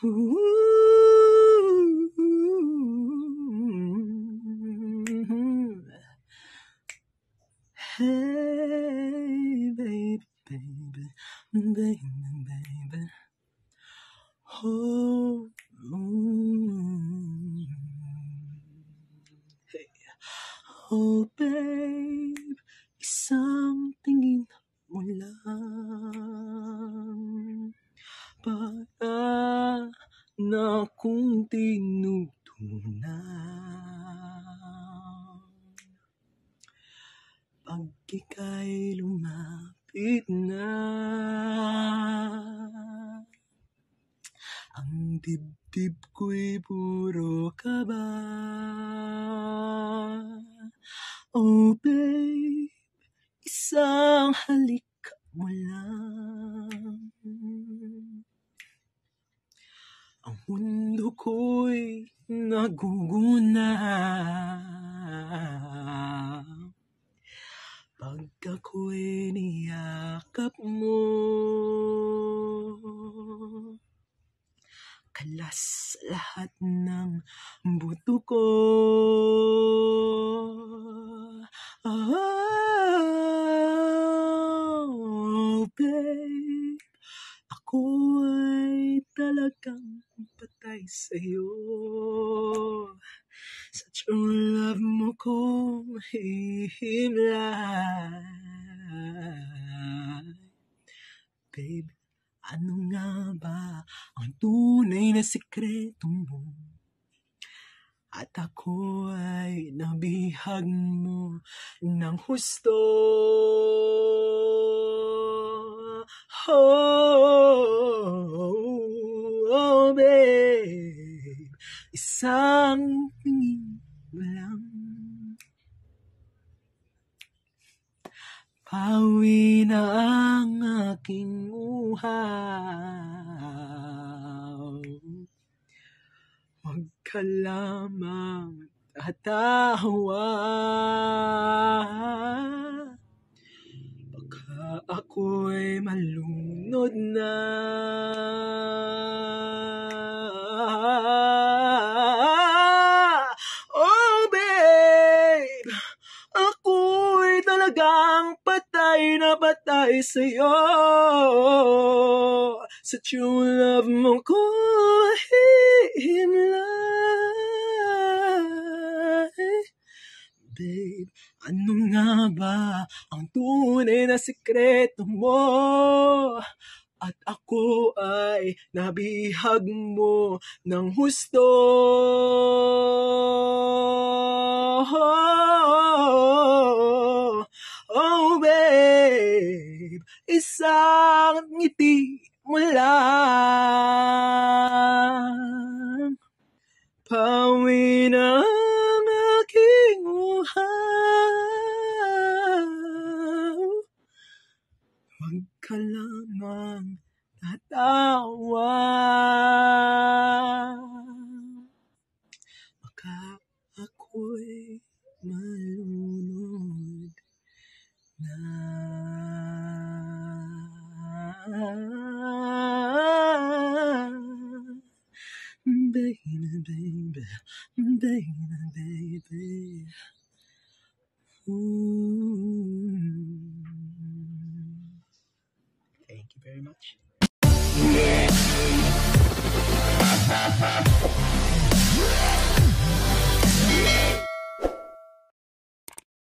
Hey, baby, baby, baby, baby. Oh, hey. oh, babe, something in the love. Wala na kung tinutunan Pag ika'y lumapit na Ang dibdib ko'y puro kaba Oh babe, isang halik mo lang Mundo ko'y naguguna Pag ako'y niyakap mo Kalas lahat ng buto ko Oh, babe Ako'y talagang patay sa'yo Sa true love mo ko mahihimlay Babe, ano nga ba ang tunay na sikreto mo? At ako ay nabihag mo ng husto. Oh. Isang tingin mo lang Pawi na ang aking uhaw Huwag ka lamang tatawa Baka ako'y malunod na talagang patay na patay sa'yo Sa true love mong kuhimlay Babe, ano nga ba ang tunay na sikreto mo? At ako ay nabihag mo ng husto. isang ngiti mula. Pawi na ang aking uhaw. Huwag ka lamang tatawa. baby, baby, baby, baby. Ooh.